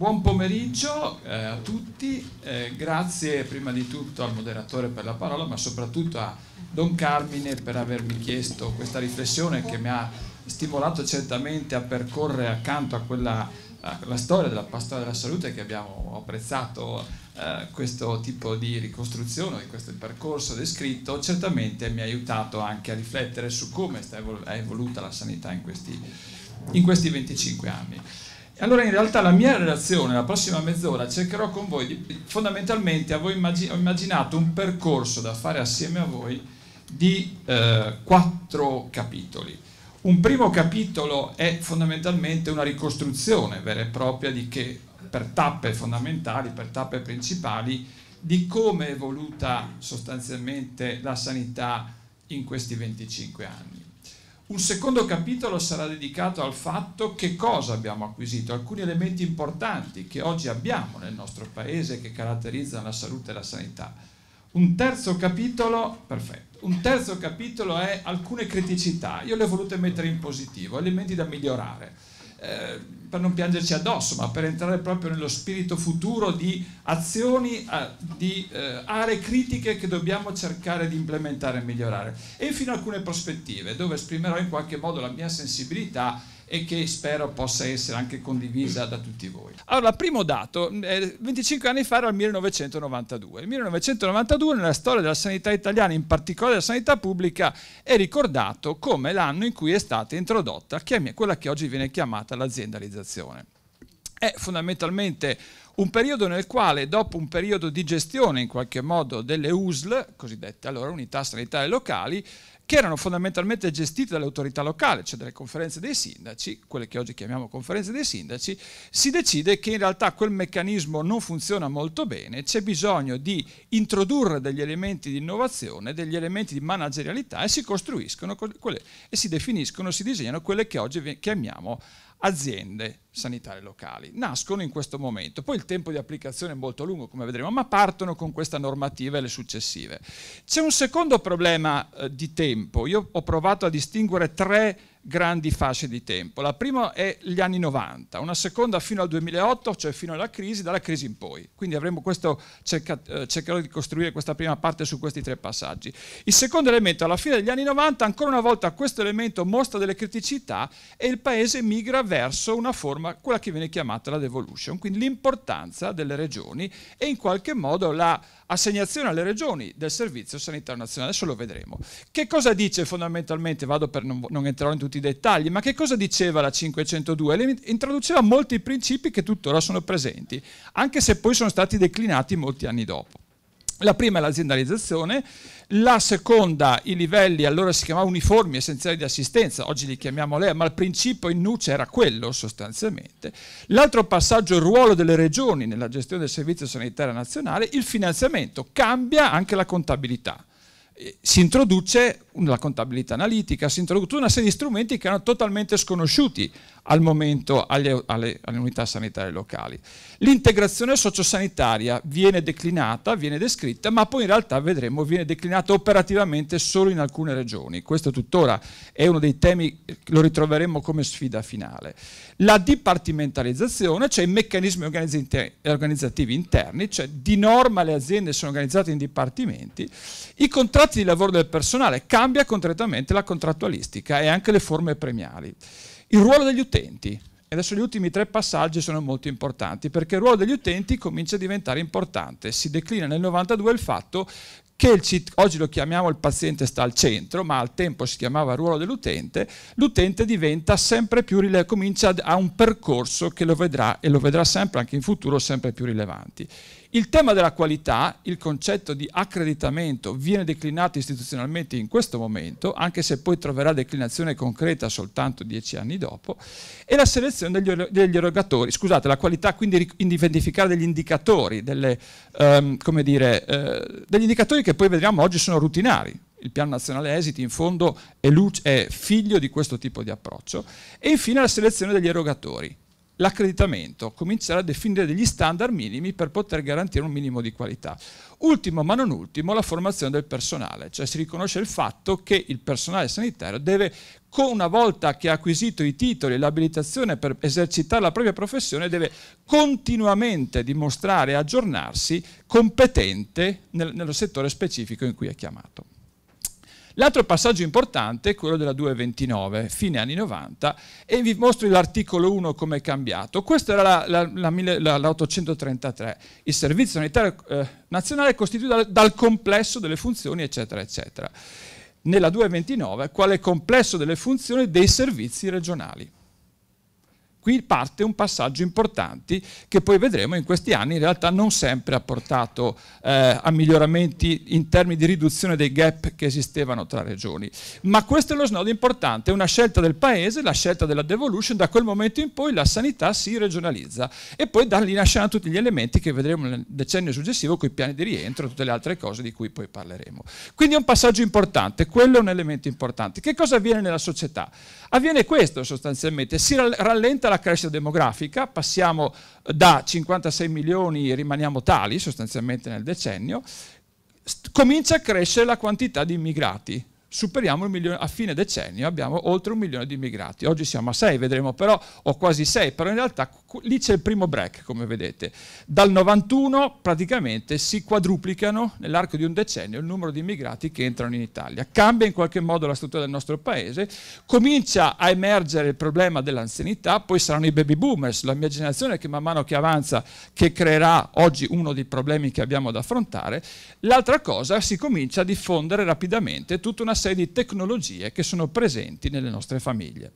Buon pomeriggio eh, a tutti, eh, grazie prima di tutto al moderatore per la parola, ma soprattutto a Don Carmine per avermi chiesto questa riflessione che mi ha stimolato certamente a percorrere accanto a quella la storia della pastora della salute che abbiamo apprezzato eh, questo tipo di ricostruzione, di questo percorso descritto, certamente mi ha aiutato anche a riflettere su come è evoluta la sanità in questi, in questi 25 anni. Allora in realtà la mia relazione, la prossima mezz'ora, cercherò con voi, di, fondamentalmente ho immaginato un percorso da fare assieme a voi di eh, quattro capitoli. Un primo capitolo è fondamentalmente una ricostruzione vera e propria di che, per tappe fondamentali, per tappe principali, di come è evoluta sostanzialmente la sanità in questi 25 anni. Un secondo capitolo sarà dedicato al fatto che cosa abbiamo acquisito, alcuni elementi importanti che oggi abbiamo nel nostro paese che caratterizzano la salute e la sanità. Un terzo capitolo, perfetto, un terzo capitolo è alcune criticità, io le ho volute mettere in positivo, elementi da migliorare. Eh, per non piangerci addosso, ma per entrare proprio nello spirito futuro di azioni, eh, di eh, aree critiche che dobbiamo cercare di implementare e migliorare. E infine alcune prospettive, dove esprimerò in qualche modo la mia sensibilità e che spero possa essere anche condivisa da tutti voi. Allora, primo dato, 25 mm, eh, anni fa era il 1992. Il 1992 nella storia della sanità italiana, in particolare della sanità pubblica, è ricordato come l'anno in cui è stata introdotta quella che oggi viene chiamata l'aziendalizzazione. È fondamentalmente un periodo nel quale, dopo un periodo di gestione in qualche modo delle USL, cosiddette allora unità sanitarie locali, che erano fondamentalmente gestite dalle autorità locali, cioè dalle conferenze dei sindaci, quelle che oggi chiamiamo conferenze dei sindaci, si decide che in realtà quel meccanismo non funziona molto bene, c'è bisogno di introdurre degli elementi di innovazione, degli elementi di managerialità e si costruiscono e si definiscono, si disegnano quelle che oggi chiamiamo aziende sanitarie locali. Nascono in questo momento, poi il tempo di applicazione è molto lungo come vedremo, ma partono con questa normativa e le successive. C'è un secondo problema eh, di tempo, io ho provato a distinguere tre grandi fasce di tempo. La prima è gli anni 90, una seconda fino al 2008, cioè fino alla crisi, dalla crisi in poi. Quindi avremo questo, cerca, eh, cercherò di costruire questa prima parte su questi tre passaggi. Il secondo elemento, alla fine degli anni 90, ancora una volta questo elemento mostra delle criticità e il paese migra verso una forma, quella che viene chiamata la devolution, quindi l'importanza delle regioni e in qualche modo la assegnazione alle regioni del Servizio Sanitario Nazionale, adesso lo vedremo. Che cosa dice fondamentalmente, vado per non, non entrare in tutti i dettagli, ma che cosa diceva la 502? Introduceva molti principi che tuttora sono presenti, anche se poi sono stati declinati molti anni dopo. La prima è l'aziendalizzazione, la seconda i livelli, allora si chiamava uniformi essenziali di assistenza, oggi li chiamiamo LEA, ma il principio in nuce era quello sostanzialmente. L'altro passaggio, il ruolo delle regioni nella gestione del servizio sanitario nazionale, il finanziamento, cambia anche la contabilità. Eh, si introduce la contabilità analitica, si introduce una serie di strumenti che erano totalmente sconosciuti al momento alle, alle, alle unità sanitarie locali. L'integrazione sociosanitaria viene declinata, viene descritta, ma poi in realtà vedremo viene declinata operativamente solo in alcune regioni. Questo tuttora è uno dei temi che eh, lo ritroveremo come sfida finale. La dipartimentalizzazione, cioè i meccanismi organizzativi interni, cioè di norma le aziende sono organizzate in dipartimenti, i contratti di lavoro del personale cambia concretamente la contrattualistica e anche le forme premiali. Il ruolo degli utenti. E adesso gli ultimi tre passaggi sono molto importanti perché il ruolo degli utenti comincia a diventare importante. Si declina nel 92 il fatto che il, oggi lo chiamiamo il paziente sta al centro, ma al tempo si chiamava il ruolo dell'utente, l'utente diventa sempre più rilevante, comincia a un percorso che lo vedrà e lo vedrà sempre anche in futuro sempre più rilevanti. Il tema della qualità, il concetto di accreditamento, viene declinato istituzionalmente in questo momento, anche se poi troverà declinazione concreta soltanto dieci anni dopo, e la selezione degli, degli erogatori, scusate, la qualità quindi identificare degli indicatori, delle, um, come dire, eh, degli indicatori che poi vedremo oggi sono rutinari, il piano nazionale esiti in fondo è, luce, è, figlio di questo tipo di approccio, e infine la selezione degli erogatori l'accreditamento, cominciare a definire degli standard minimi per poter garantire un minimo di qualità. Ultimo ma non ultimo, la formazione del personale, cioè si riconosce il fatto che il personale sanitario deve, una volta che ha acquisito i titoli e l'abilitazione per esercitare la propria professione, deve continuamente dimostrare e aggiornarsi competente nel, nello settore specifico in cui è chiamato. L'altro passaggio importante è quello della 229, fine anni 90, e vi mostro l'articolo 1 come è cambiato. Questa era la, la, la, la 833. Il servizio sanitario eh, nazionale è costituito dal, dal complesso delle funzioni, eccetera, eccetera. Nella 229, quale complesso delle funzioni dei servizi regionali qui parte un passaggio importante che poi vedremo in questi anni in realtà non sempre ha portato eh, a miglioramenti in termini di riduzione dei gap che esistevano tra regioni. Ma questo è lo snodo importante, è una scelta del Paese, la scelta della devolution, da quel momento in poi la sanità si regionalizza e poi da lì nasceranno tutti gli elementi che vedremo nel decennio successivo con i piani di rientro e tutte le altre cose di cui poi parleremo. Quindi è un passaggio importante, quello è un elemento importante. Che cosa avviene nella società? Avviene questo sostanzialmente, si rallenta la crescita demografica, passiamo eh, da 56 milioni, rimaniamo tali sostanzialmente nel decennio, comincia a crescere la quantità di immigrati superiamo il milione, a fine decennio abbiamo oltre un milione di immigrati. Oggi siamo a sei, vedremo però, o quasi sei, però in realtà lì c'è il primo break, come vedete. Dal 91 praticamente si quadruplicano nell'arco di un decennio il numero di immigrati che entrano in Italia. Cambia in qualche modo la struttura del nostro paese, comincia a emergere il problema dell'anzianità, poi saranno i baby boomers, la mia generazione che man mano che avanza, che creerà oggi uno dei problemi che abbiamo da affrontare. L'altra cosa, si comincia a diffondere rapidamente tutta una serie di tecnologie che sono presenti nelle nostre famiglie.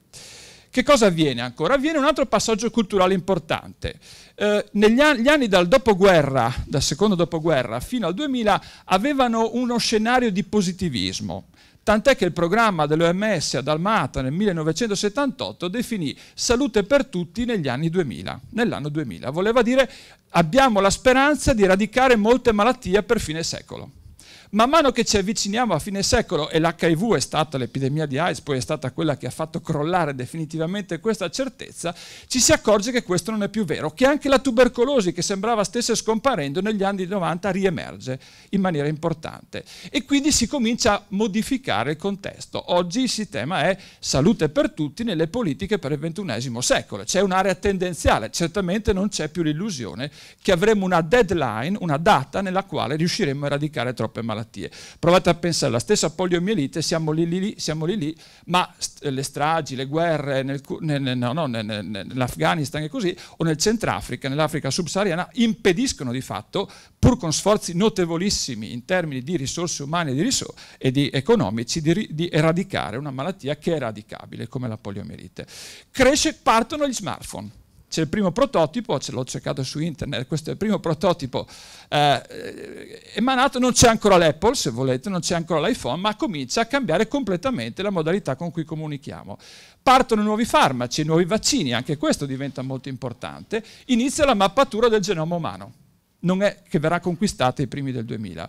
Che cosa avviene ancora? Avviene un altro passaggio culturale importante. Eh, negli anni, gli anni dal dopoguerra, dal secondo dopoguerra fino al 2000, avevano uno scenario di positivismo. Tant'è che il programma dell'OMS a Dalmata nel 1978 definì salute per tutti negli anni 2000, nell'anno 2000. Voleva dire abbiamo la speranza di eradicare molte malattie per fine secolo man mano che ci avviciniamo a fine secolo e l'HIV è stata l'epidemia di AIDS, poi è stata quella che ha fatto crollare definitivamente questa certezza, ci si accorge che questo non è più vero, che anche la tubercolosi che sembrava stesse scomparendo negli anni 90 riemerge in maniera importante e quindi si comincia a modificare il contesto. Oggi il sistema è salute per tutti nelle politiche per il ventunesimo secolo, c'è un'area tendenziale, certamente non c'è più l'illusione che avremo una deadline, una data nella quale riusciremo a eradicare troppe malattie malattie. Provate a pensare, la stessa poliomielite, siamo lì lì, siamo lì, lì ma le stragi, le guerre nel, nel, no, no, nel, nell'Afghanistan e così, o nel Centrafrica, nell'Africa subsahariana, impediscono di fatto, pur con sforzi notevolissimi in termini di risorse umane e di, risor- e di economici, di, di eradicare una malattia che è eradicabile, come la poliomielite. Cresce, partono gli smartphone c'è il primo prototipo, ce l'ho cercato su internet, questo è il primo prototipo eh, emanato, non c'è ancora l'Apple se volete, non c'è ancora l'iPhone, ma comincia a cambiare completamente la modalità con cui comunichiamo. Partono nuovi farmaci, nuovi vaccini, anche questo diventa molto importante, inizia la mappatura del genoma umano non è che verrà conquistata ai primi del 2000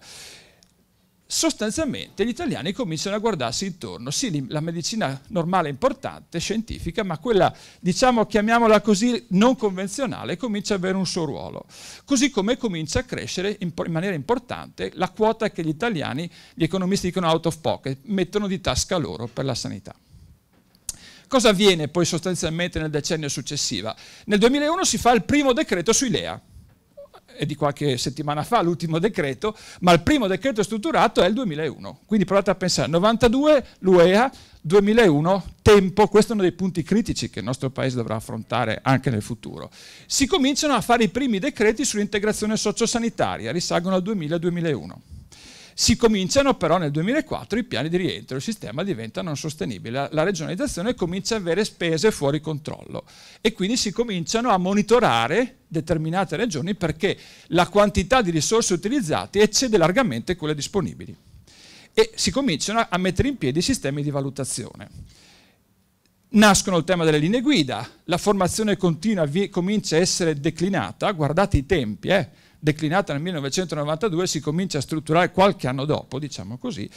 sostanzialmente gli italiani cominciano a guardarsi intorno, sì la medicina normale è importante, scientifica, ma quella, diciamo, chiamiamola così, non convenzionale comincia ad avere un suo ruolo, così come comincia a crescere in, maniera importante la quota che gli italiani, gli economisti dicono out of pocket, mettono di tasca loro per la sanità. Cosa avviene poi sostanzialmente nel decennio successivo? Nel 2001 si fa il primo decreto sui LEA, è di qualche settimana fa, l'ultimo decreto, ma il primo decreto strutturato è il 2001. Quindi provate a pensare, 92 l'UEA, 2001 tempo, questo è uno dei punti critici che il nostro Paese dovrà affrontare anche nel futuro. Si cominciano a fare i primi decreti sull'integrazione sociosanitaria, risalgono al 2000-2001. Si cominciano però nel 2004 i piani di rientro, il sistema diventa non sostenibile, la, regionalizzazione comincia a avere spese fuori controllo e quindi si cominciano a monitorare determinate regioni perché la quantità di risorse utilizzate eccede largamente quelle disponibili e si cominciano a mettere in piedi sistemi di valutazione. Nascono il tema delle linee guida, la formazione continua comincia a essere declinata, guardate i tempi, eh, declinata nel 1992, si comincia a strutturare qualche anno dopo, diciamo così,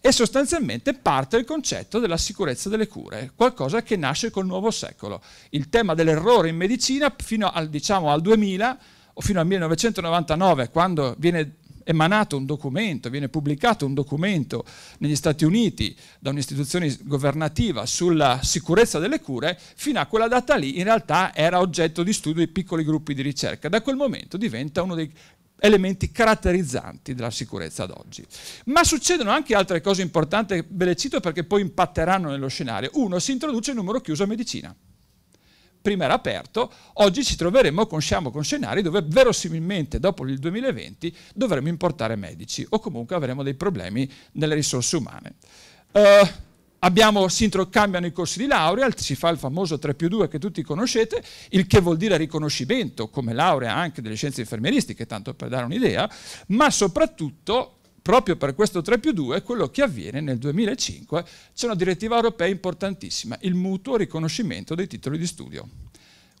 e sostanzialmente parte il concetto della sicurezza delle cure, qualcosa che nasce col nuovo secolo. Il tema dell'errore in medicina fino al, diciamo, al 2000 o fino al 1999, quando viene emanato un documento, viene pubblicato un documento negli Stati Uniti da un'istituzione governativa sulla sicurezza delle cure, fino a quella data lì in realtà era oggetto di studio di piccoli gruppi di ricerca. Da quel momento diventa uno dei elementi caratterizzanti della sicurezza ad oggi. Ma succedono anche altre cose importanti, ve le cito perché poi impatteranno nello scenario. Uno, si introduce il numero chiuso a medicina prima era aperto, oggi ci troveremo con, con scenari dove verosimilmente dopo il 2020 dovremo importare medici o comunque avremo dei problemi nelle risorse umane. Uh, Abbiamo, si cambiano i corsi di laurea, si fa il famoso 3 più 2 che tutti conoscete, il che vuol dire riconoscimento come laurea anche delle scienze infermieristiche, tanto per dare un'idea, ma soprattutto proprio per questo 3 più 2 quello che avviene nel 2005, c'è una direttiva europea importantissima, il mutuo riconoscimento dei titoli di studio.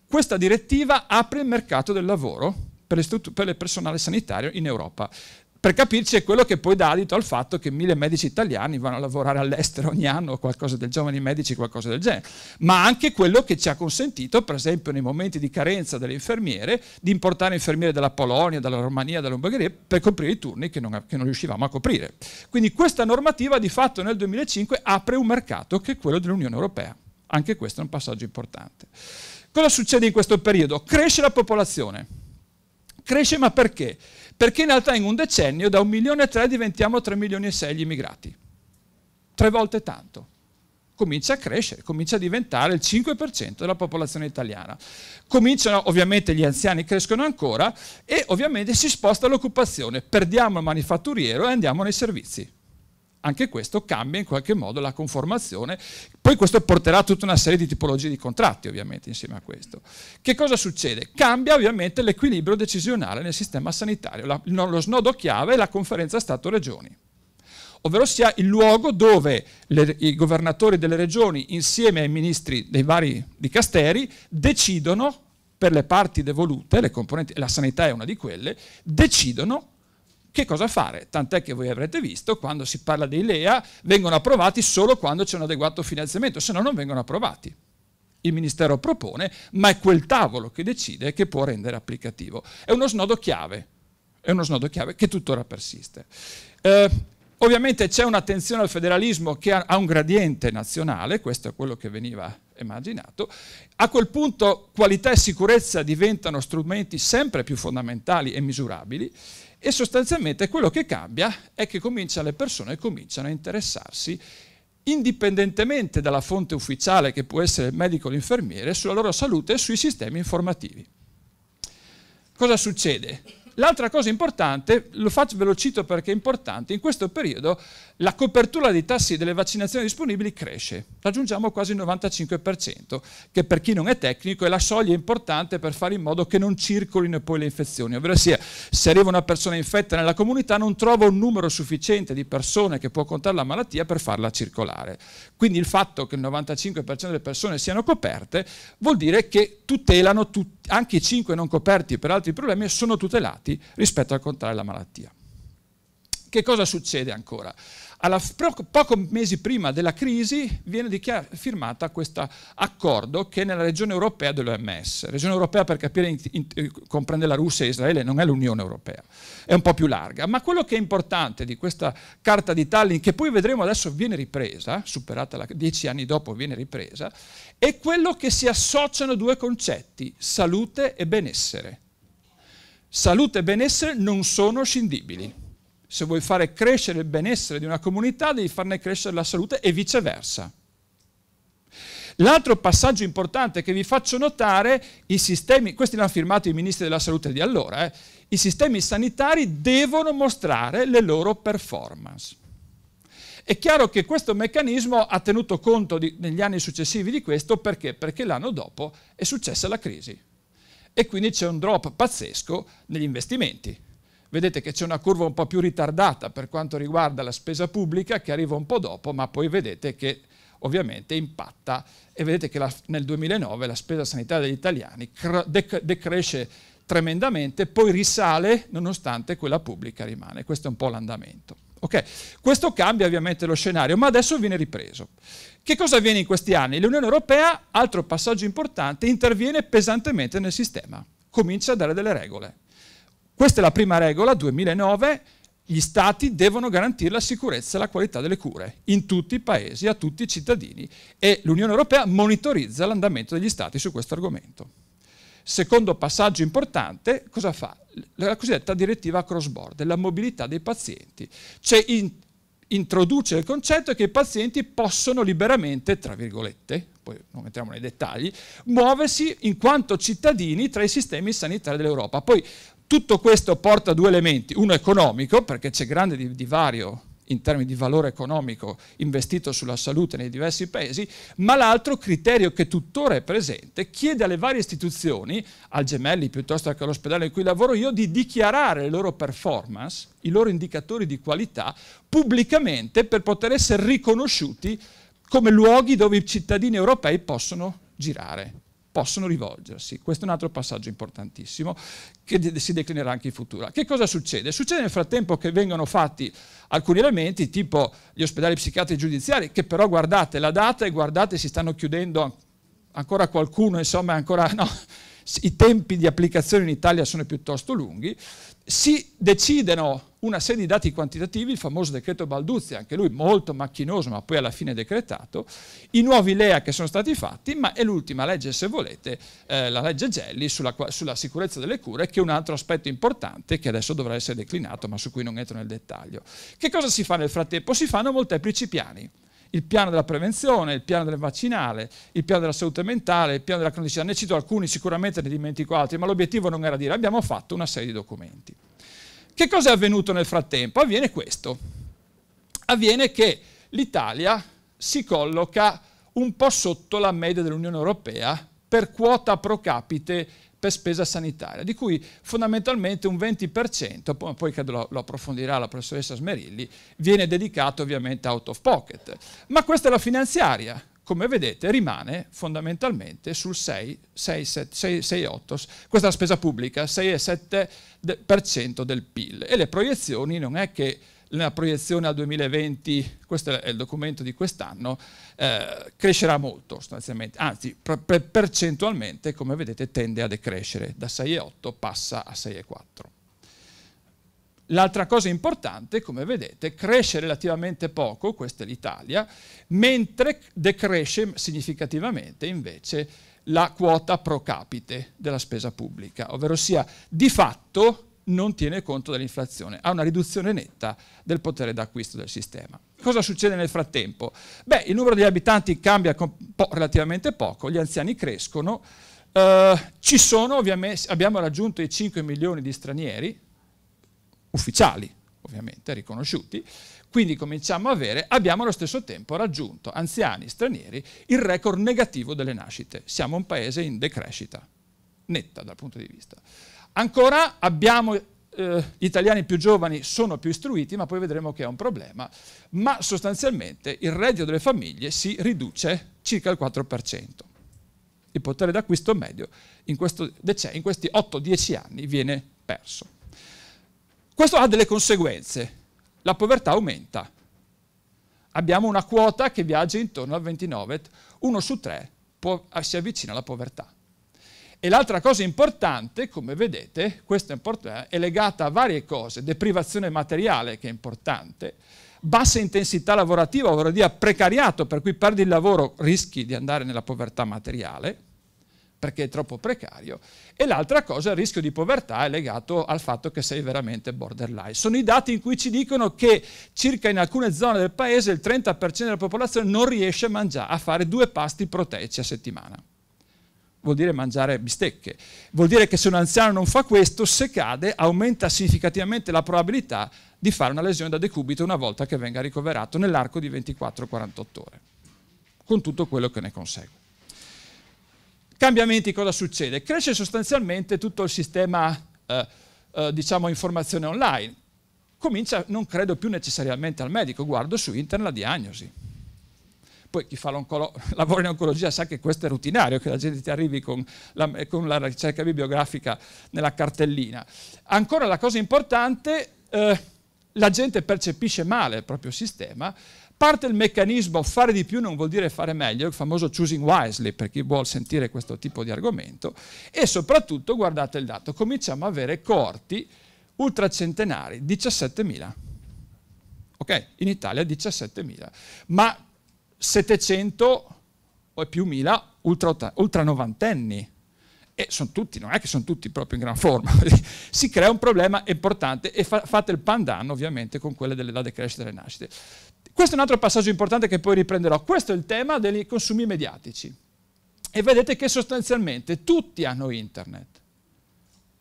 Questa direttiva apre il mercato del lavoro per, il personale sanitario in Europa per capirci è quello che poi dà adito al fatto che mille medici italiani vanno a lavorare all'estero ogni anno, o qualcosa del giovani medici, qualcosa del genere, ma anche quello che ci ha consentito, per esempio nei momenti di carenza delle infermiere, di importare infermiere dalla Polonia, dalla Romania, dall'Ungheria per coprire i turni che non, che non riuscivamo a coprire. Quindi questa normativa di fatto nel 2005 apre un mercato che è quello dell'Unione Europea. Anche questo è un passaggio importante. Cosa succede in questo periodo? Cresce la popolazione. Cresce ma perché? perché in realtà in un decennio da 1 milione e 3 diventiamo 3 milioni e 6 gli immigrati. Tre volte tanto. Comincia a crescere, comincia a diventare il 5% della popolazione italiana. Cominciano, ovviamente gli anziani crescono ancora e ovviamente si sposta l'occupazione. Perdiamo il manifatturiero e andiamo nei servizi anche questo cambia in qualche modo la conformazione, poi questo porterà a tutta una serie di tipologie di contratti ovviamente insieme a questo. Che cosa succede? Cambia ovviamente l'equilibrio decisionale nel sistema sanitario, la, lo snodo chiave è la conferenza Stato-Regioni ovvero sia il luogo dove le, i governatori delle regioni insieme ai ministri dei vari dicasteri decidono per le parti devolute, le la sanità è una di quelle, decidono che cosa fare. Tant'è che voi avrete visto, quando si parla dei LEA, vengono approvati solo quando c'è un adeguato finanziamento, se no non vengono approvati. Il Ministero propone, ma è quel tavolo che decide che può rendere applicativo. È uno snodo chiave, è uno snodo chiave che tuttora persiste. Eh, Ovviamente c'è un'attenzione al federalismo che ha un gradiente nazionale, questo è quello che veniva immaginato. A quel punto qualità e sicurezza diventano strumenti sempre più fondamentali e misurabili e sostanzialmente quello che cambia è che le persone cominciano a interessarsi indipendentemente dalla fonte ufficiale che può essere il medico o l'infermiere, sulla loro salute e sui sistemi informativi. Cosa succede? L'altra cosa importante, lo faccio, ve lo cito perché è importante, in questo periodo la copertura dei tassi delle vaccinazioni disponibili cresce, raggiungiamo quasi il 95%, che per chi non è tecnico è la soglia importante per fare in modo che non circolino poi le infezioni, ovvero sia, se arriva una persona infetta nella comunità non trova un numero sufficiente di persone che può contare la malattia per farla circolare. Quindi il fatto che il 95% delle persone siano coperte vuol dire che tutelano tut anche i 5 non coperti per altri problemi sono tutelati rispetto al contare la malattia che cosa succede ancora? Alla, poco mesi prima della crisi viene firmata questo accordo che nella regione europea dell'OMS. Regione europea per capire in, in, eh, comprende la Russia e Israele, non è l'Unione Europea, è un po' più larga. Ma quello che è importante di questa carta di Tallinn, che poi vedremo adesso viene ripresa, superata la, dieci anni dopo viene ripresa, è quello che si associano due concetti, salute e benessere. Salute e benessere non sono scindibili se vuoi fare crescere il benessere di una comunità, devi farne crescere la salute e viceversa. L'altro passaggio importante che vi faccio notare, i sistemi, questi l'hanno firmato i ministri della salute di allora, eh, i sistemi sanitari devono mostrare le loro performance. È chiaro che questo meccanismo ha tenuto conto di, negli anni successivi di questo perché? Perché l'anno dopo è successa la crisi e quindi c'è un drop pazzesco negli investimenti vedete che c'è una curva un po' più ritardata per quanto riguarda la spesa pubblica che arriva un po' dopo, ma poi vedete che ovviamente impatta e vedete che la, nel 2009 la spesa sanitaria degli italiani dec- decresce tremendamente, poi risale nonostante quella pubblica rimane. Questo è un po' l'andamento. Okay. Questo cambia ovviamente lo scenario, ma adesso viene ripreso. Che cosa avviene in questi anni? L'Unione Europea, altro passaggio importante, interviene pesantemente nel sistema, comincia a dare delle regole questa è la prima regola, 2009, gli stati devono garantire la sicurezza e la qualità delle cure in tutti i paesi, a tutti i cittadini e l'Unione Europea monitorizza l'andamento degli stati su questo argomento. Secondo passaggio importante, cosa fa? La cosiddetta direttiva cross border, la mobilità dei pazienti. Cioè in, introduce il concetto che i pazienti possono liberamente, tra virgolette, poi non entriamo nei dettagli, muoversi in quanto cittadini tra i sistemi sanitari dell'Europa. Poi tutto questo porta a due elementi, uno economico, perché c'è grande divario in termini di valore economico investito sulla salute nei diversi paesi, ma l'altro criterio che tuttora è presente chiede alle varie istituzioni, al Gemelli piuttosto che all'ospedale in cui lavoro io, di dichiarare le loro performance, i loro indicatori di qualità pubblicamente per poter essere riconosciuti come luoghi dove i cittadini europei possono girare possono rivolgersi. Questo è un altro passaggio importantissimo che si declinerà anche in futuro. Che cosa succede? Succede nel frattempo che vengono fatti alcuni elementi, tipo gli ospedali psichiatrici giudiziari, che però guardate la data e guardate si stanno chiudendo ancora qualcuno, insomma ancora no, i tempi di applicazione in Italia sono piuttosto lunghi, si decidono una serie di dati quantitativi, il famoso decreto Balduzzi, anche lui molto macchinoso ma poi alla fine decretato, i nuovi LEA che sono stati fatti, ma è l'ultima legge se volete, eh, la legge Gelli sulla, sulla, sicurezza delle cure, che è un altro aspetto importante che adesso dovrà essere declinato ma su cui non entro nel dettaglio. Che cosa si fa nel frattempo? Si fanno molteplici piani il piano della prevenzione, il piano del vaccinale, il piano della salute mentale, il piano della cronicità. Ne cito alcuni, sicuramente ne dimentico altri, ma l'obiettivo non era dire abbiamo fatto una serie di documenti. Che cosa è avvenuto nel frattempo? Avviene questo. Avviene che l'Italia si colloca un po' sotto la media dell'Unione Europea per quota pro capite per spesa sanitaria, di cui fondamentalmente un 20%, poi credo lo, approfondirà la professoressa Smerilli, viene dedicato ovviamente out of pocket. Ma questa è la finanziaria, come vedete rimane fondamentalmente sul 6, 6, 7, 6, 6 8, questa è la spesa pubblica, 6,7% del PIL e le proiezioni non è che nella proiezione al 2020, questo è il documento di quest'anno, eh, crescerà molto sostanzialmente, anzi percentualmente come vedete tende a decrescere, da 6,8 passa a 6,4. L'altra cosa importante, come vedete, cresce relativamente poco, questa è l'Italia, mentre decresce significativamente invece la quota pro capite della spesa pubblica, ovvero sia di fatto non tiene conto dell'inflazione, ha una riduzione netta del potere d'acquisto del sistema. Cosa succede nel frattempo? Beh, il numero degli abitanti cambia po relativamente poco, gli anziani crescono, eh, ci sono, abbiamo raggiunto i 5 milioni di stranieri, ufficiali ovviamente, riconosciuti, quindi cominciamo a avere, abbiamo allo stesso tempo raggiunto, anziani, stranieri, il record negativo delle nascite. Siamo un paese in decrescita, netta dal punto di vista Ancora abbiamo eh, gli italiani più giovani sono più istruiti, ma poi vedremo che è un problema, ma sostanzialmente il reddito delle famiglie si riduce circa il 4%. Il potere d'acquisto medio in, in questi 8-10 anni viene perso. Questo ha delle conseguenze. La povertà aumenta. Abbiamo una quota che viaggia intorno al 29, uno su tre può, si avvicina alla povertà. E l'altra cosa importante, come vedete, questa è legata a varie cose, deprivazione materiale che è importante, bassa intensità lavorativa, ovvero dire precariato, per cui perdi il lavoro, rischi di andare nella povertà materiale, perché è troppo precario, e l'altra cosa, il rischio di povertà, è legato al fatto che sei veramente borderline. Sono i dati in cui ci dicono che circa in alcune zone del paese il 30% della popolazione non riesce a mangiare, a fare due pasti proteici a settimana vuol dire mangiare bistecche. Vuol dire che se un anziano non fa questo, se cade, aumenta significativamente la probabilità di fare una lesione da decubito una volta che venga ricoverato nell'arco di 24-48 ore, con tutto quello che ne consegue. Cambiamenti, cosa succede? Cresce sostanzialmente tutto il sistema, eh, eh, diciamo, informazione online. Comincia, non credo più necessariamente al medico, guardo su internet la diagnosi poi chi lavora in oncologia sa che questo è rutinario, che la gente ti arrivi con la, eh, con la ricerca bibliografica nella cartellina. Ancora la cosa importante, eh, la gente percepisce male il proprio sistema, parte il meccanismo fare di più non vuol dire fare meglio, il famoso choosing wisely per chi vuole sentire questo tipo di argomento e soprattutto guardate il dato, cominciamo a avere corti ultracentenari, 17.000. Ok, in Italia 17.000, ma 700 o più mila ultra, ultra novantenni e sono tutti, non è che sono tutti proprio in gran forma, si crea un problema importante e fa, fate il pandan ovviamente con quelle dell'età di crescita delle nascite. Questo è un altro passaggio importante che poi riprenderò, questo è il tema dei consumi mediatici e vedete che sostanzialmente tutti hanno internet,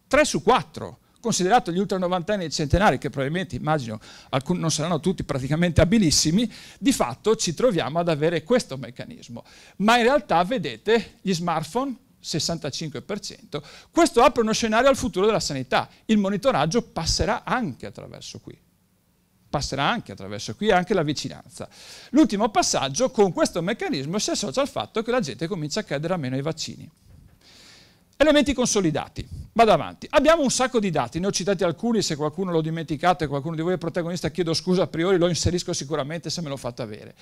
3 su 4, considerato gli ultra novantenni e i centenari, che probabilmente immagino alcuni, non saranno tutti praticamente abilissimi, di fatto ci troviamo ad avere questo meccanismo. Ma in realtà vedete gli smartphone 65%, questo apre uno scenario al futuro della sanità. Il monitoraggio passerà anche attraverso qui passerà anche attraverso qui anche la vicinanza. L'ultimo passaggio con questo meccanismo si associa al fatto che la gente comincia a credere a meno ai vaccini. Elementi consolidati. Vado avanti. Abbiamo un sacco di dati, ne ho citati alcuni, se qualcuno l'ho dimenticato e qualcuno di voi è protagonista chiedo scusa a priori, lo inserisco sicuramente se me lo fate avere.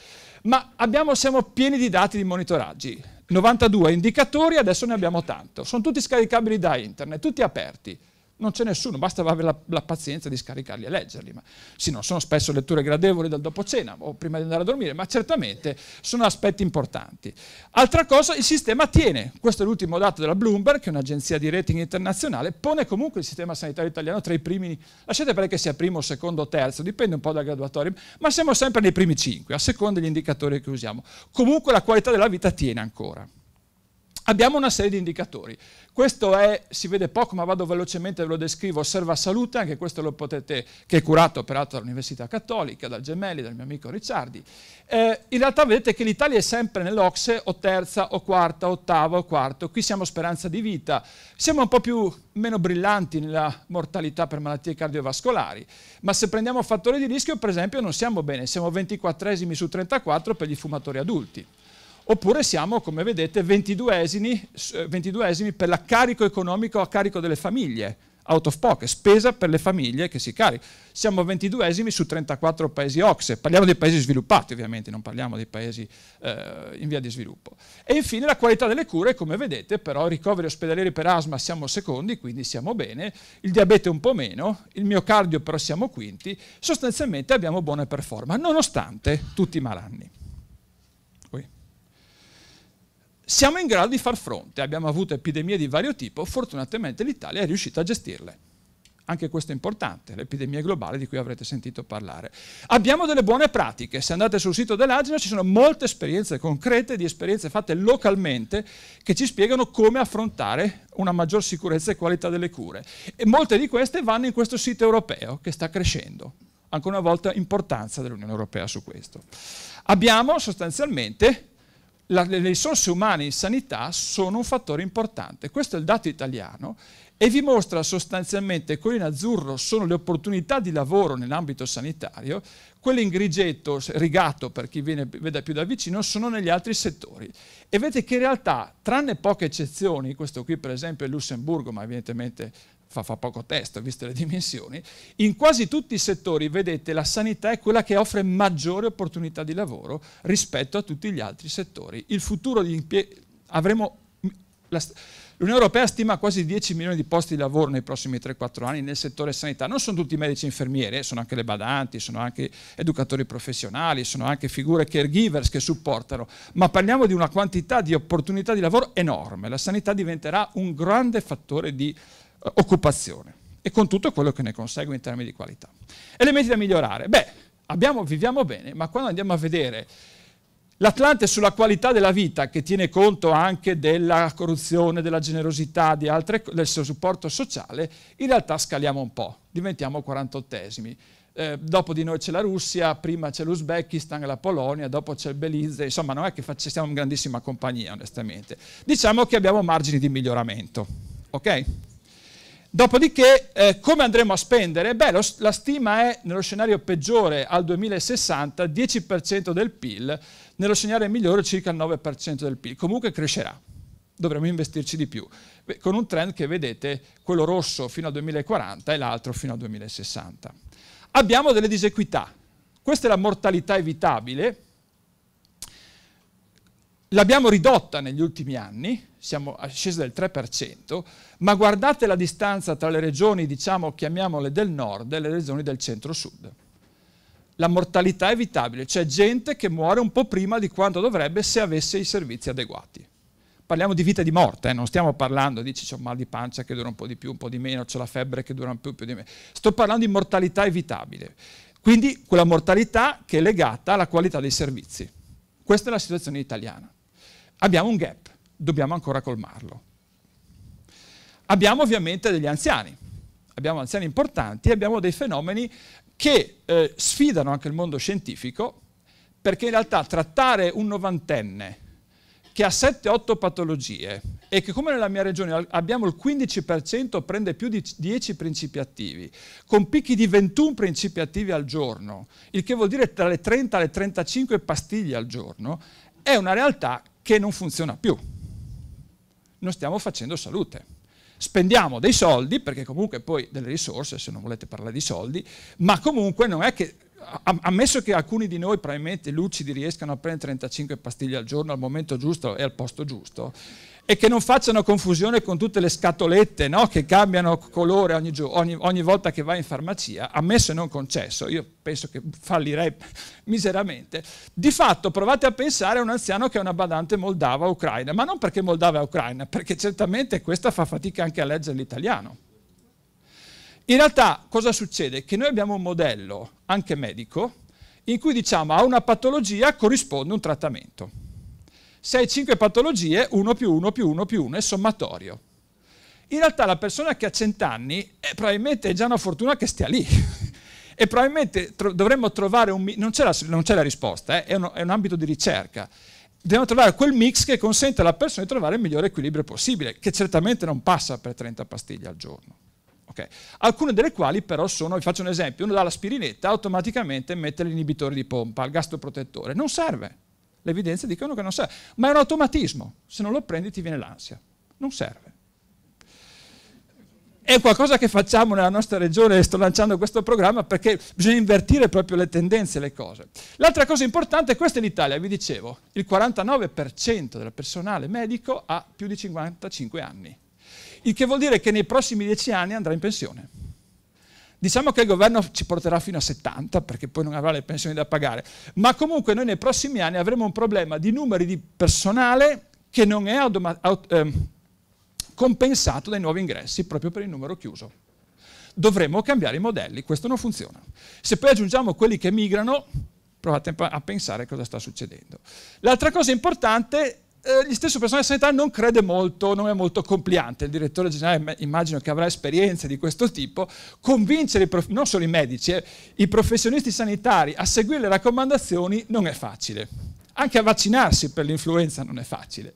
Ma abbiamo, siamo pieni di dati di monitoraggi, 92 indicatori, adesso ne abbiamo tanto. Sono tutti scaricabili da internet, tutti aperti non c'è nessuno, basta avere la, la, pazienza di scaricarli e leggerli. Ma, sì, non sono spesso letture gradevoli del dopo cena o prima di andare a dormire, ma certamente sono aspetti importanti. Altra cosa, il sistema tiene. Questo è l'ultimo dato della Bloomberg, che è un'agenzia di rating internazionale, pone comunque il sistema sanitario italiano tra i primi, lasciate perdere che sia primo, secondo, terzo, dipende un po' dal graduatorio, ma siamo sempre nei primi cinque, a seconda degli indicatori che usiamo. Comunque la qualità della vita tiene ancora. Abbiamo una serie di indicatori. Questo è, si vede poco ma vado velocemente, ve lo descrivo, osserva salute, anche questo lo potete, che è curato peraltro dall'Università Cattolica, dal Gemelli, dal mio amico Ricciardi. Eh, in realtà vedete che l'Italia è sempre nell'Ocse o terza o quarta, ottava o quarto, qui siamo speranza di vita, siamo un po' più meno brillanti nella mortalità per malattie cardiovascolari, ma se prendiamo fattori di rischio per esempio non siamo bene, siamo 24 esimi su 34 per gli fumatori adulti oppure siamo, come vedete, 22esimi, 22esimi eh, per la carico economico a carico delle famiglie, out of pocket, spesa per le famiglie che si carica. Siamo 22esimi su 34 paesi OXE, parliamo dei paesi sviluppati ovviamente, non parliamo dei paesi eh, in via di sviluppo. E infine la qualità delle cure, come vedete, però ricoveri ospedalieri per asma siamo secondi, quindi siamo bene, il diabete un po' meno, il miocardio però siamo quinti, sostanzialmente abbiamo buone performance, nonostante tutti i malanni siamo in grado di far fronte. Abbiamo avuto epidemie di vario tipo, fortunatamente l'Italia è riuscita a gestirle. Anche questo è importante, l'epidemia globale di cui avrete sentito parlare. Abbiamo delle buone pratiche, se andate sul sito dell'Agina ci sono molte esperienze concrete di esperienze fatte localmente che ci spiegano come affrontare una maggior sicurezza e qualità delle cure. E molte di queste vanno in questo sito europeo che sta crescendo. Ancora una volta importanza dell'Unione Europea su questo. Abbiamo sostanzialmente la, le risorse umane in sanità sono un fattore importante. Questo è il dato italiano e vi mostra sostanzialmente quello in azzurro sono le opportunità di lavoro nell'ambito sanitario, quello in grigetto, rigato per chi viene, veda più da vicino, sono negli altri settori. E vedete che in realtà, tranne poche eccezioni, questo qui per esempio è Lussemburgo, ma evidentemente fa, fa poco testo, viste le dimensioni, in quasi tutti i settori, vedete, la sanità è quella che offre maggiore opportunità di lavoro rispetto a tutti gli altri settori. Il futuro di impiego... avremo... Mm, L'Unione Europea stima quasi 10 milioni di posti di lavoro nei prossimi 3-4 anni nel settore sanità. Non sono tutti medici e infermieri, sono anche le badanti, sono anche educatori professionali, sono anche figure caregivers che supportano, ma parliamo di una quantità di opportunità di lavoro enorme. La sanità diventerà un grande fattore di occupazione e con tutto quello che ne consegue in termini di qualità. Elementi da migliorare. Beh, abbiamo, viviamo bene, ma quando andiamo a vedere l'Atlante sulla qualità della vita, che tiene conto anche della corruzione, della generosità, altre, del suo supporto sociale, in realtà scaliamo un po', diventiamo 48esimi. Eh, dopo di noi c'è la Russia, prima c'è l'Uzbekistan, la Polonia, dopo c'è il Belize, insomma non è che facciamo siamo in grandissima compagnia onestamente. Diciamo che abbiamo margini di miglioramento, ok? Dopodiché, eh, come andremo a spendere? Beh, lo, la stima è, nello scenario peggiore al 2060, 10% del PIL, nello scenario migliore circa il 9% del PIL. Comunque crescerà, dovremo investirci di più, con un trend che vedete, quello rosso fino al 2040 e l'altro fino al 2060. Abbiamo delle disequità. Questa è la mortalità evitabile, l'abbiamo ridotta negli ultimi anni, siamo scesi del 3%, ma guardate la distanza tra le regioni, diciamo, chiamiamole del nord e le regioni del centro-sud. La mortalità evitabile, cioè gente che muore un po' prima di quanto dovrebbe se avesse i servizi adeguati. Parliamo di vita e di morte, eh? non stiamo parlando di c'è un mal di pancia che dura un po' di più, un po' di meno, c'è la febbre che dura un po' più di meno. Sto parlando di mortalità evitabile. Quindi quella mortalità che è legata alla qualità dei servizi. Questa è la situazione italiana abbiamo un gap, dobbiamo ancora colmarlo. Abbiamo ovviamente degli anziani, abbiamo anziani importanti e abbiamo dei fenomeni che eh, sfidano anche il mondo scientifico, perché in realtà trattare un novantenne che ha 7-8 patologie e che come nella mia regione abbiamo il 15% prende più di 10 principi attivi, con picchi di 21 principi attivi al giorno, il che vuol dire tra le 30 e le 35 pastiglie al giorno, è una realtà che non funziona più. Non stiamo facendo salute. Spendiamo dei soldi, perché comunque poi delle risorse, se non volete parlare di soldi, ma comunque non è che ammesso che alcuni di noi probabilmente lucidi riescano a prendere 35 pastiglie al giorno al momento giusto e al posto giusto, e che non facciano confusione con tutte le scatolette no? che cambiano colore ogni, ogni, ogni, volta che vai in farmacia, ammesso e non concesso, io penso che fallirei miseramente, di fatto provate a pensare a un anziano che è una badante moldava ucraina, ma non perché moldava è ucraina, perché certamente questa fa fatica anche a leggere l'italiano. In realtà cosa succede? Che noi abbiamo un modello, anche medico, in cui diciamo a una patologia corrisponde un trattamento. Se hai 5 patologie, 1 più 1 più 1 più 1 è sommatorio. In realtà la persona che ha 100 anni è eh, probabilmente è già una fortuna che stia lì. e probabilmente tro- dovremmo trovare un... Mi- non, c'è la, non c'è la, risposta, eh? è, uno, è un ambito di ricerca. Dobbiamo trovare quel mix che consente alla persona di trovare il migliore equilibrio possibile, che certamente non passa per 30 pastiglie al giorno. Okay. Alcune delle quali però sono, vi faccio un esempio, uno dà l'aspirinetta, automaticamente mette l'inibitore di pompa, il gastroprotettore. Non serve. Le evidenze dicono che non serve, ma è un automatismo. Se non lo prendi ti viene l'ansia. Non serve. È qualcosa che facciamo nella nostra regione, sto lanciando questo programma perché bisogna invertire proprio le tendenze, le cose. L'altra cosa importante, è questa in Italia, vi dicevo, il 49% del personale medico ha più di 55 anni il che vuol dire che nei prossimi dieci anni andrà in pensione. Diciamo che il governo ci porterà fino a 70 perché poi non avrà le pensioni da pagare, ma comunque noi nei prossimi anni avremo un problema di numeri di personale che non è ehm, compensato dai nuovi ingressi proprio per il numero chiuso. Dovremmo cambiare i modelli, questo non funziona. Se poi aggiungiamo quelli che migrano, provate a pensare cosa sta succedendo. L'altra cosa importante eh, gli stesso personale sanitario non crede molto, non è molto compliante, il direttore generale immagino che avrà esperienze di questo tipo, convincere prof- non solo i medici, eh, i professionisti sanitari a seguire le raccomandazioni non è facile, anche a vaccinarsi per l'influenza non è facile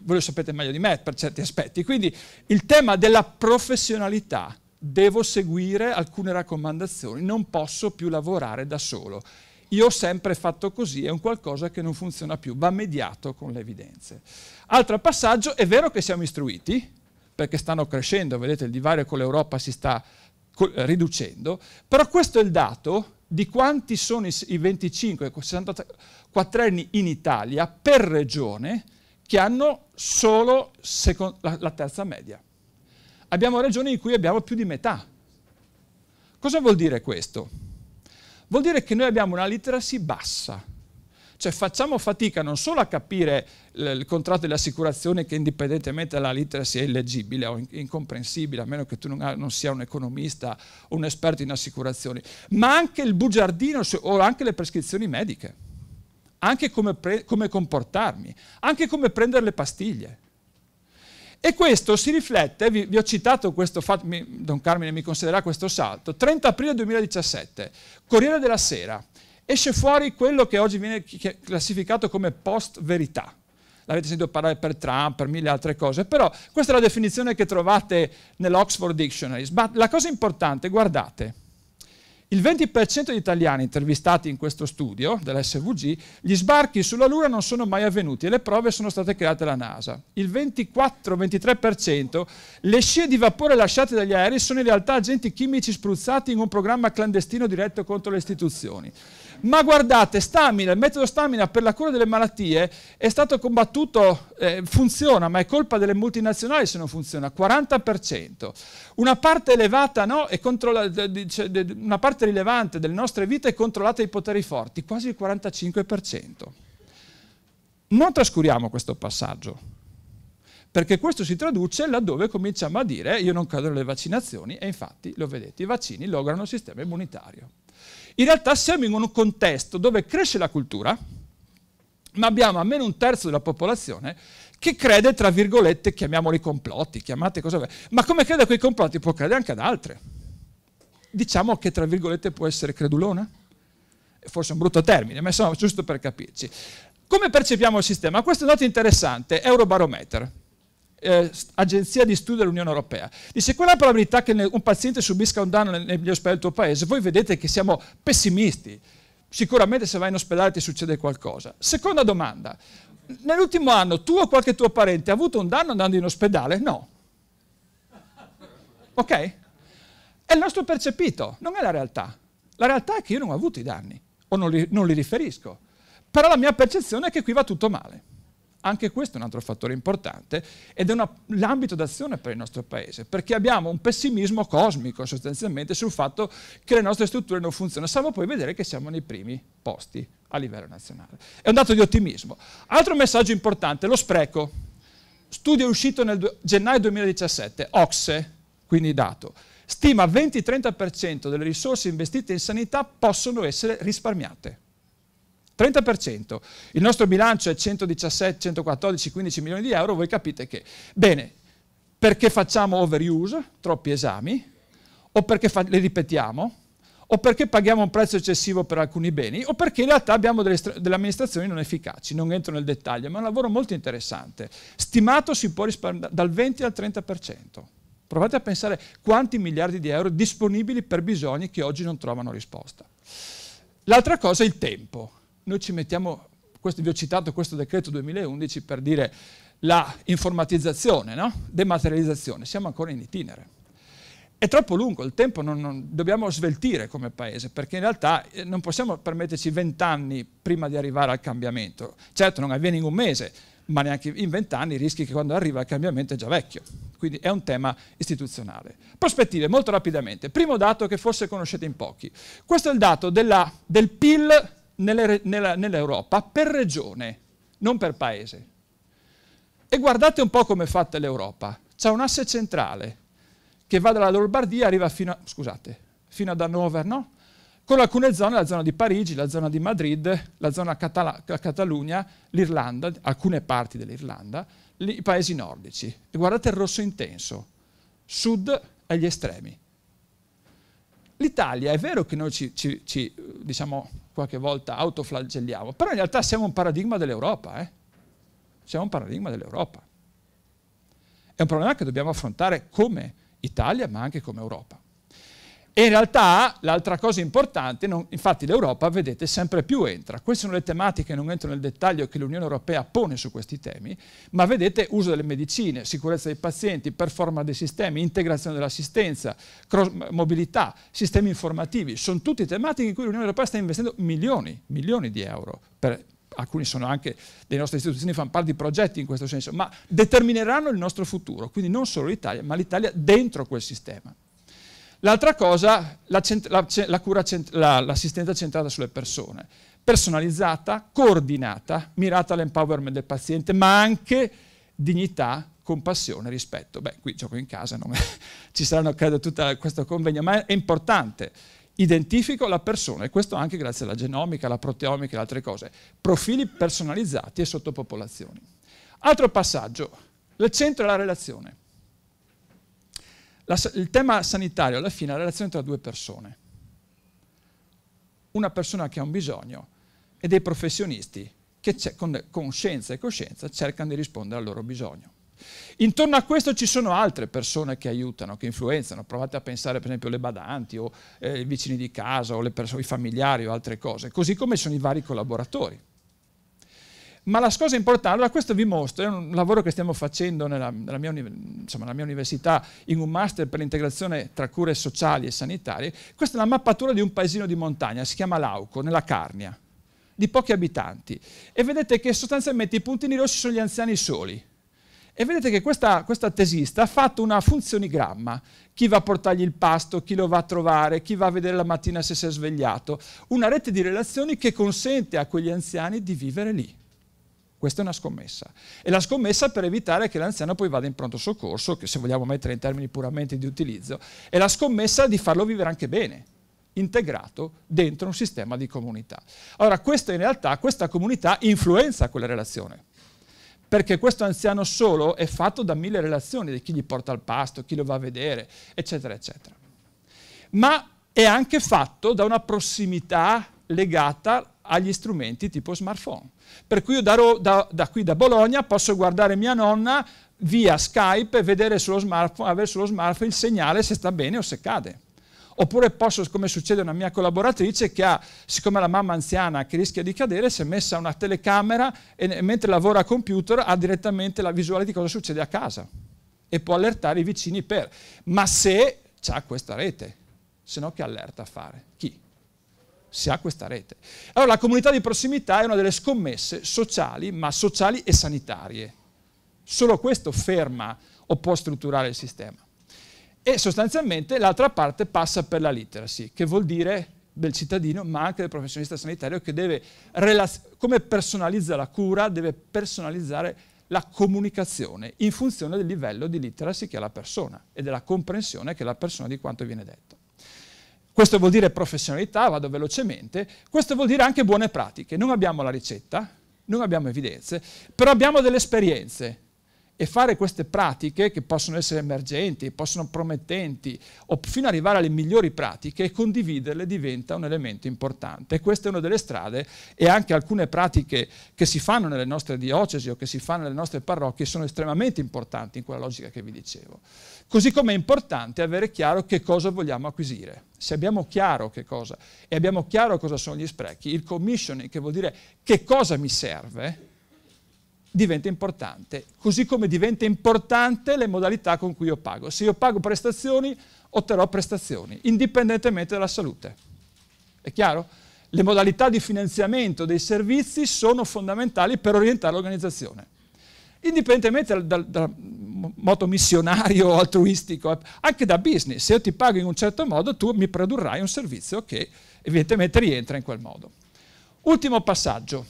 voi lo sapete meglio di me per certi aspetti. Quindi il tema della professionalità, devo seguire alcune raccomandazioni, non posso più lavorare da solo io ho sempre fatto così, è un qualcosa che non funziona più, va mediato con le evidenze. Altro passaggio, è vero che siamo istruiti, perché stanno crescendo, vedete il divario con l'Europa si sta riducendo, però questo è il dato di quanti sono i 25-64 anni in Italia per regione che hanno solo la terza media. Abbiamo regioni in cui abbiamo più di metà. Cosa vuol dire questo? Vuol dire che noi abbiamo una literacy bassa, cioè facciamo fatica non solo a capire il contratto di assicurazione che indipendentemente dalla lettera sia illegibile o incomprensibile, a meno che tu non, sia un economista o un esperto in assicurazioni, ma anche il bugiardino o anche le prescrizioni mediche, anche come, come comportarmi, anche come prendere le pastiglie. E questo si riflette, vi, vi ho citato questo fatto, mi, Don Carmine mi considererà questo salto, 30 aprile 2017, Corriere della Sera, esce fuori quello che oggi viene classificato come post-verità. L'avete sentito parlare per Trump, per mille altre cose, però questa è la definizione che trovate nell'Oxford Dictionary. Ma la cosa importante, guardate, il 20% degli italiani intervistati in questo studio dell'SVG, gli sbarchi sulla Luna non sono mai avvenuti e le prove sono state create dalla NASA. Il 24-23% le scie di vapore lasciate dagli aerei sono in realtà agenti chimici spruzzati in un programma clandestino diretto contro le istituzioni. Ma guardate, stamina, il metodo stamina per la cura delle malattie è stato combattuto, eh, funziona, ma è colpa delle multinazionali se non funziona, 40%. Una parte elevata, no, una parte rilevante delle nostre vite è controllata dai poteri forti, quasi il 45%. Non trascuriamo questo passaggio, perché questo si traduce laddove cominciamo a dire io non credo alle vaccinazioni e infatti lo vedete, i vaccini lograno il sistema immunitario. In realtà siamo in un contesto dove cresce la cultura, ma abbiamo almeno un terzo della popolazione che crede, tra virgolette, chiamiamoli complotti, chiamate cosa vuoi, ma come crede a quei complotti può credere anche ad altre. Diciamo che, tra virgolette, può essere credulona. Forse è un brutto termine, ma insomma, giusto per capirci. Come percepiamo il sistema? Questo è un dato interessante, Eurobarometer eh, agenzia di studio dell'Unione Europea. Dice, quella probabilità che un paziente subisca un danno negli ospedali del tuo paese, voi vedete che siamo pessimisti. Sicuramente se vai in ospedale ti succede qualcosa. Seconda domanda, nell'ultimo anno tu o qualche tuo parente ha avuto un danno andando in ospedale? No. Ok? È il nostro percepito, non è la realtà. La realtà è che io non ho avuto i danni o non li, non li riferisco. Però la mia percezione è che qui va tutto male. Anche questo è un altro fattore importante ed è l'ambito d'azione per il nostro Paese, perché abbiamo un pessimismo cosmico sostanzialmente sul fatto che le nostre strutture non funzionano, salvo poi vedere che siamo nei primi posti a livello nazionale. È un dato di ottimismo. Altro messaggio importante, lo spreco. Studio uscito nel gennaio 2017, OXE, quindi dato, stima 20-30% delle risorse investite in sanità possono essere risparmiate. 30%. Il nostro bilancio è 117, 114, 15 milioni di euro, voi capite che, bene, perché facciamo overuse, troppi esami, o perché fa- li ripetiamo, o perché paghiamo un prezzo eccessivo per alcuni beni, o perché in realtà abbiamo delle, stra- delle amministrazioni non efficaci. Non entro nel dettaglio, ma è un lavoro molto interessante. Stimato si può risparmiare dal 20 al 30%. Provate a pensare quanti miliardi di euro disponibili per bisogni che oggi non trovano risposta. L'altra cosa è il tempo noi ci mettiamo, questo, vi ho citato questo decreto 2011 per dire la informatizzazione, no? dematerializzazione, siamo ancora in itinere. È troppo lungo il tempo, non, non, dobbiamo sveltire come paese, perché in realtà eh, non possiamo permetterci vent'anni prima di arrivare al cambiamento. Certo, non avviene in un mese, ma neanche in vent'anni rischi che quando arriva il cambiamento è già vecchio. Quindi è un tema istituzionale. Prospettive, molto rapidamente. Primo dato che forse conoscete in pochi. Questo è il dato della, del PIL nell'Europa per regione, non per paese. E guardate un po' come è fatta l'Europa. C'è un asse centrale che va dalla Lombardia, arriva fino, a, scusate, fino ad Hannover, no? con alcune zone, la zona di Parigi, la zona di Madrid, la zona Catala- Catalunya, l'Irlanda, alcune parti dell'Irlanda, i paesi nordici. E guardate il rosso intenso, sud agli estremi. L'Italia è vero che noi ci, ci, ci, diciamo, qualche volta autoflagelliamo, però in realtà siamo un paradigma dell'Europa. Eh? Siamo un paradigma dell'Europa. È un problema che dobbiamo affrontare come Italia, ma anche come Europa. E in realtà l'altra cosa importante, non, infatti l'Europa, vedete, sempre più entra. Queste sono le tematiche, non entro nel dettaglio, che l'Unione Europea pone su questi temi, ma vedete uso delle medicine, sicurezza dei pazienti, performance dei sistemi, integrazione dell'assistenza, mobilità, sistemi informativi, sono tutte tematiche in cui l'Unione Europea sta investendo milioni, milioni di euro per, alcuni sono anche delle nostre istituzioni, fanno parte di progetti in questo senso, ma determineranno il nostro futuro, quindi non solo l'Italia, ma l'Italia dentro quel sistema. L'altra cosa, l'assistenza la la, la cent centrata sulle persone, personalizzata, coordinata, mirata all'empowerment del paziente, ma anche dignità, compassione, rispetto. Beh, qui gioco in casa, non... ci saranno credo tutto questo convegno, ma è importante. Identifico la persona e questo anche grazie alla genomica, alla proteomica e altre cose. Profili personalizzati e sottopopolazioni. Altro passaggio, il centro è la relazione. La, il tema sanitario alla fine è la relazione tra due persone. Una persona che ha un bisogno e dei professionisti che con, con scienza e coscienza cercano di rispondere al loro bisogno. Intorno a questo ci sono altre persone che aiutano, che influenzano, provate a pensare per esempio alle badanti o eh, i vicini di casa o, persone, i familiari o altre cose, così come sono i vari collaboratori. Ma la cosa importante, allora questo vi mostro, è un lavoro che stiamo facendo nella, nella, mia, insomma, nella mia università in un master per l'integrazione tra cure sociali e sanitarie, questa è la mappatura di un paesino di montagna, si chiama Lauco, nella Carnia, di pochi abitanti. E vedete che sostanzialmente i puntini rossi sono gli anziani soli. E vedete che questa, questa, tesista ha fatto una funzionigramma, chi va a portargli il pasto, chi lo va a trovare, chi va a vedere la mattina se si è svegliato, una rete di relazioni che consente a quegli anziani di vivere lì. Questa è una scommessa. E la scommessa per evitare che l'anziano poi vada in pronto soccorso, che se vogliamo mettere in termini puramente di utilizzo, è la scommessa di farlo vivere anche bene, integrato dentro un sistema di comunità. Allora, questa in realtà, questa comunità influenza quella relazione. Perché questo anziano solo è fatto da mille relazioni, di chi gli porta al pasto, chi lo va a vedere, eccetera, eccetera. Ma è anche fatto da una prossimità legata agli strumenti tipo smartphone. Per cui io da, da, da qui da Bologna posso guardare mia nonna via Skype e vedere sullo smartphone, avere sullo smartphone il segnale se sta bene o se cade. Oppure posso, come succede a una mia collaboratrice che ha, siccome la mamma anziana che rischia di cadere, si è messa una telecamera e mentre lavora a computer ha direttamente la visuale di cosa succede a casa e può allertare i vicini per. Ma se ha questa rete, se no che allerta a fare? Chi? si ha questa rete. Allora la comunità di prossimità è una delle scommesse sociali, ma sociali e sanitarie. Solo questo ferma o può strutturare il sistema. E sostanzialmente l'altra parte passa per la literacy, che vuol dire del cittadino, ma anche del professionista sanitario che deve, come personalizza la cura, deve personalizzare la comunicazione in funzione del livello di literacy che ha la persona e della comprensione che ha la persona di quanto viene detto. Questo vuol dire professionalità, vado velocemente, questo vuol dire anche buone pratiche. Non abbiamo la ricetta, non abbiamo evidenze, però abbiamo delle esperienze e fare queste pratiche che possono essere emergenti, possono promettenti o fino ad arrivare alle migliori pratiche e condividerle diventa un elemento importante. Questa è una delle strade e anche alcune pratiche che si fanno nelle nostre diocesi o che si fanno nelle nostre parrocchie sono estremamente importanti in quella logica che vi dicevo. Così come è importante avere chiaro che cosa vogliamo acquisire. Se abbiamo chiaro che cosa e abbiamo chiaro cosa sono gli sprechi, il commissioning, che vuol dire che cosa mi serve, diventa importante, così come diventa importante le modalità con cui io pago. Se io pago prestazioni, otterrò prestazioni, indipendentemente dalla salute. È chiaro? Le modalità di finanziamento dei servizi sono fondamentali per orientare l'organizzazione indipendentemente dal, dal, dal moto missionario o altruistico, anche da business. Se io ti pago in un certo modo, tu mi produrrai un servizio che evidentemente rientra in quel modo. Ultimo passaggio.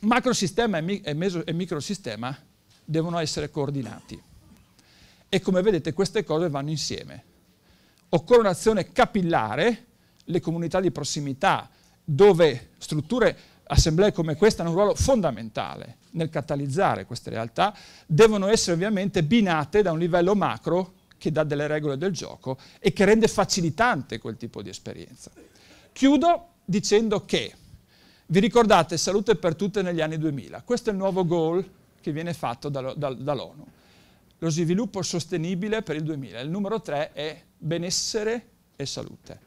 Macrosistema e, meso- e microsistema devono essere coordinati. E come vedete queste cose vanno insieme. Occorre un'azione capillare, le comunità di prossimità, dove strutture assemblee come questa hanno un ruolo fondamentale nel catalizzare queste realtà, devono essere ovviamente binate da un livello macro che dà delle regole del gioco e che rende facilitante quel tipo di esperienza. Chiudo dicendo che vi ricordate Salute per tutte negli anni 2000, questo è il nuovo goal che viene fatto dall'ONU, lo sviluppo sostenibile per il 2000, il numero 3 è benessere e salute.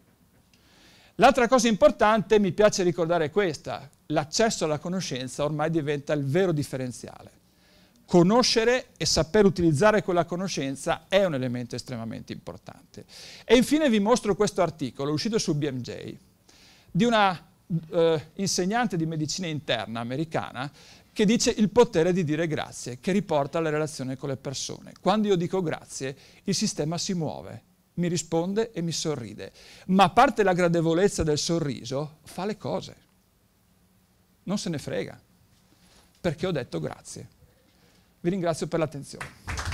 L'altra cosa importante, mi piace ricordare questa, l'accesso alla conoscenza ormai diventa il vero differenziale. Conoscere e saper utilizzare quella conoscenza è un elemento estremamente importante. E infine vi mostro questo articolo, uscito su BMJ, di una eh, insegnante di medicina interna americana che dice il potere di dire grazie, che riporta alla relazione con le persone. Quando io dico grazie, il sistema si muove, mi risponde e mi sorride. Ma a parte la gradevolezza del sorriso, fa le cose non se ne frega, perché ho detto grazie. Vi ringrazio per l'attenzione.